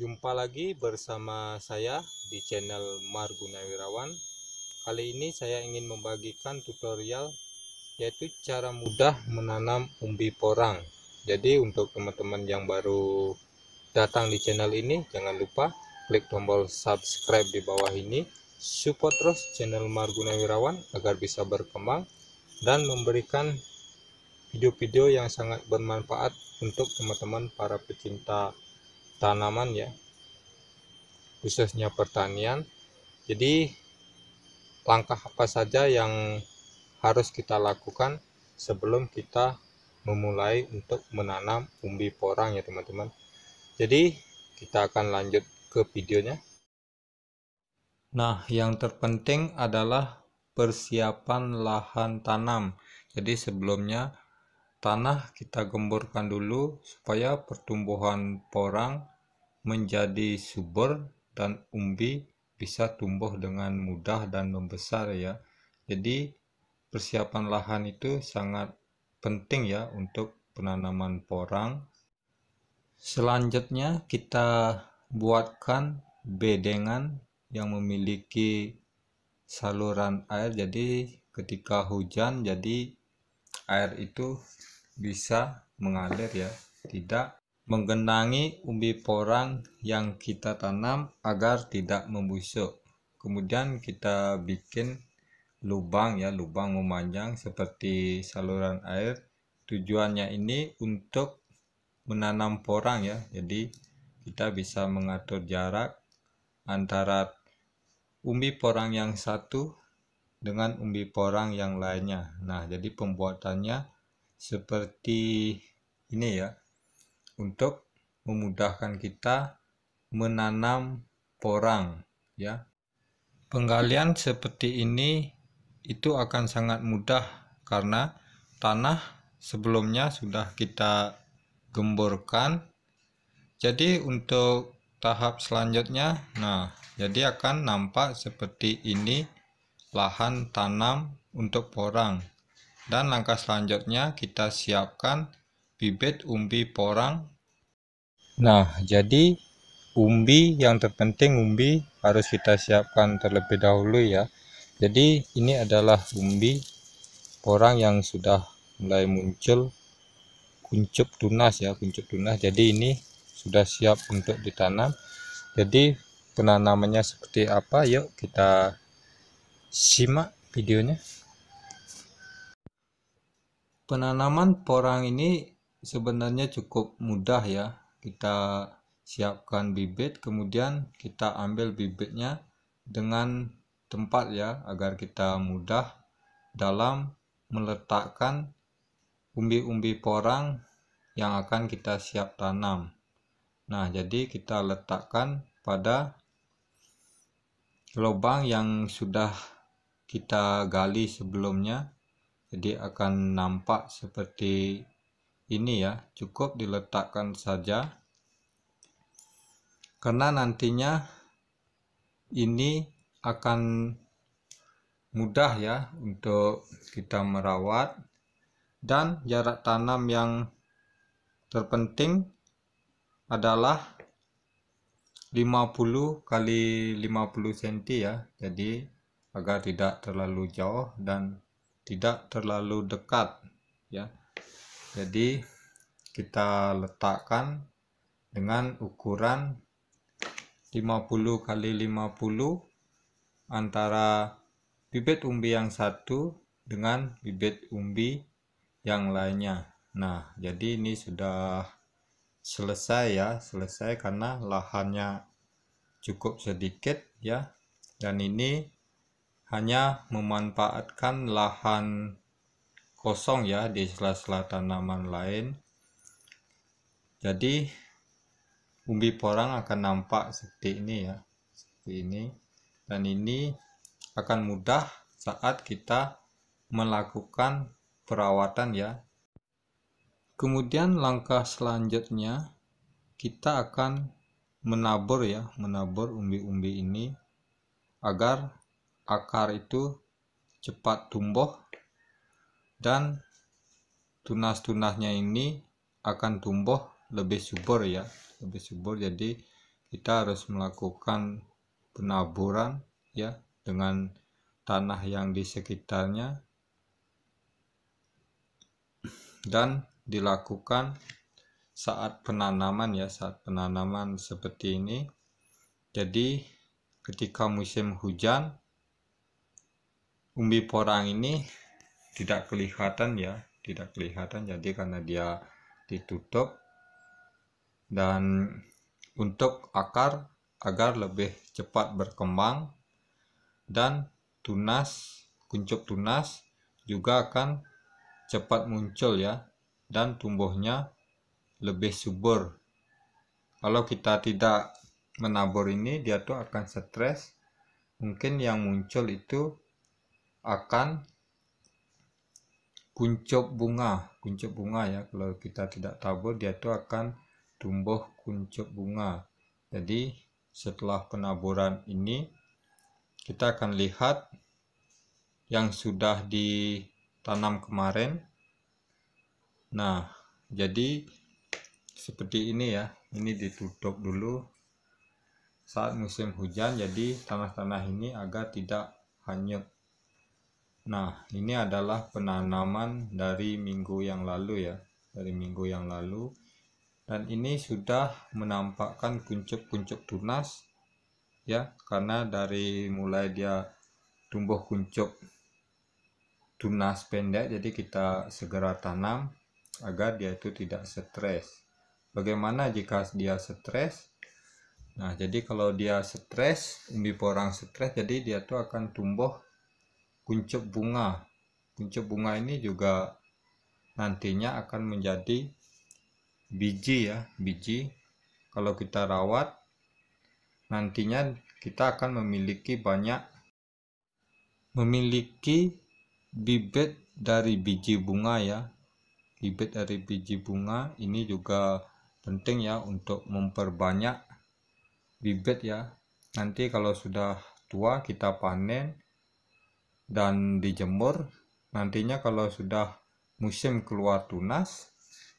Jumpa lagi bersama saya di channel Marguna Wirawan. Kali ini saya ingin membagikan tutorial yaitu cara mudah menanam umbi porang. Jadi untuk teman-teman yang baru datang di channel ini jangan lupa klik tombol subscribe di bawah ini. Support terus channel Marguna Wirawan agar bisa berkembang dan memberikan video-video yang sangat bermanfaat untuk teman-teman para pecinta tanaman ya khususnya pertanian jadi langkah apa saja yang harus kita lakukan sebelum kita memulai untuk menanam umbi porang ya teman-teman jadi kita akan lanjut ke videonya nah yang terpenting adalah persiapan lahan tanam jadi sebelumnya tanah kita gemburkan dulu supaya pertumbuhan porang menjadi subur dan umbi bisa tumbuh dengan mudah dan membesar ya. Jadi persiapan lahan itu sangat penting ya untuk penanaman porang. Selanjutnya kita buatkan bedengan yang memiliki saluran air jadi ketika hujan jadi air itu bisa mengalir ya tidak menggenangi umbi porang yang kita tanam agar tidak membusuk kemudian kita bikin lubang ya lubang memanjang seperti saluran air tujuannya ini untuk menanam porang ya jadi kita bisa mengatur jarak antara umbi porang yang satu dengan umbi porang yang lainnya nah jadi pembuatannya seperti ini ya untuk memudahkan kita menanam porang ya. Penggalian seperti ini itu akan sangat mudah karena tanah sebelumnya sudah kita gemborkan. Jadi untuk tahap selanjutnya nah jadi akan nampak seperti ini lahan tanam untuk porang dan langkah selanjutnya kita siapkan bibit umbi porang. Nah, jadi umbi yang terpenting umbi harus kita siapkan terlebih dahulu ya. Jadi ini adalah umbi porang yang sudah mulai muncul kuncup tunas ya, kuncup tunas. Jadi ini sudah siap untuk ditanam. Jadi penanamannya seperti apa? Yuk kita simak videonya. Penanaman porang ini sebenarnya cukup mudah ya kita siapkan bibit kemudian kita ambil bibitnya dengan tempat ya agar kita mudah dalam meletakkan umbi-umbi porang yang akan kita siap tanam nah jadi kita letakkan pada lubang yang sudah kita gali sebelumnya jadi akan nampak seperti ini ya cukup diletakkan saja karena nantinya ini akan mudah ya untuk kita merawat dan jarak tanam yang terpenting adalah 50 kali 50 cm ya jadi agar tidak terlalu jauh dan tidak terlalu dekat ya jadi kita letakkan dengan ukuran 50 kali 50 antara bibit umbi yang satu dengan bibit umbi yang lainnya nah jadi ini sudah selesai ya selesai karena lahannya cukup sedikit ya dan ini hanya memanfaatkan lahan kosong ya di sela-sela tanaman lain jadi umbi porang akan nampak seperti ini ya seperti ini dan ini akan mudah saat kita melakukan perawatan ya kemudian langkah selanjutnya kita akan menabur ya menabur umbi-umbi ini agar akar itu cepat tumbuh dan tunas-tunasnya ini akan tumbuh lebih subur ya lebih subur jadi kita harus melakukan penaburan ya dengan tanah yang di sekitarnya dan dilakukan saat penanaman ya saat penanaman seperti ini jadi ketika musim hujan umbi porang ini tidak kelihatan ya tidak kelihatan jadi karena dia ditutup dan untuk akar agar lebih cepat berkembang dan tunas kuncup tunas juga akan cepat muncul ya dan tumbuhnya lebih subur kalau kita tidak menabur ini dia tuh akan stres mungkin yang muncul itu akan kuncup bunga kuncup bunga ya kalau kita tidak tabur dia itu akan tumbuh kuncup bunga jadi setelah penaburan ini kita akan lihat yang sudah ditanam kemarin nah jadi seperti ini ya ini ditutup dulu saat musim hujan jadi tanah-tanah ini agak tidak hanyut Nah, ini adalah penanaman dari minggu yang lalu ya, dari minggu yang lalu. Dan ini sudah menampakkan kuncup-kuncup tunas ya, karena dari mulai dia tumbuh kuncup tunas pendek jadi kita segera tanam agar dia itu tidak stres. Bagaimana jika dia stres? Nah, jadi kalau dia stres, umbi porang stres, jadi dia itu akan tumbuh kuncup bunga kuncup bunga ini juga nantinya akan menjadi biji ya biji kalau kita rawat nantinya kita akan memiliki banyak memiliki bibit dari biji bunga ya bibit dari biji bunga ini juga penting ya untuk memperbanyak bibit ya nanti kalau sudah tua kita panen dan dijemur nantinya kalau sudah musim keluar tunas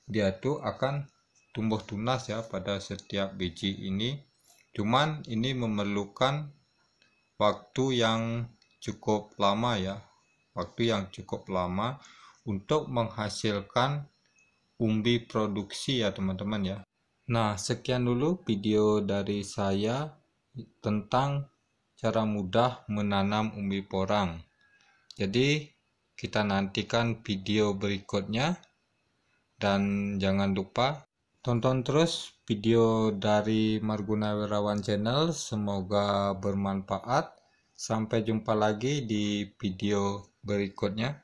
dia itu akan tumbuh tunas ya pada setiap biji ini cuman ini memerlukan waktu yang cukup lama ya waktu yang cukup lama untuk menghasilkan umbi produksi ya teman-teman ya Nah, sekian dulu video dari saya tentang cara mudah menanam umbi porang. Jadi kita nantikan video berikutnya dan jangan lupa tonton terus video dari Marguna Wirawan Channel. Semoga bermanfaat. Sampai jumpa lagi di video berikutnya.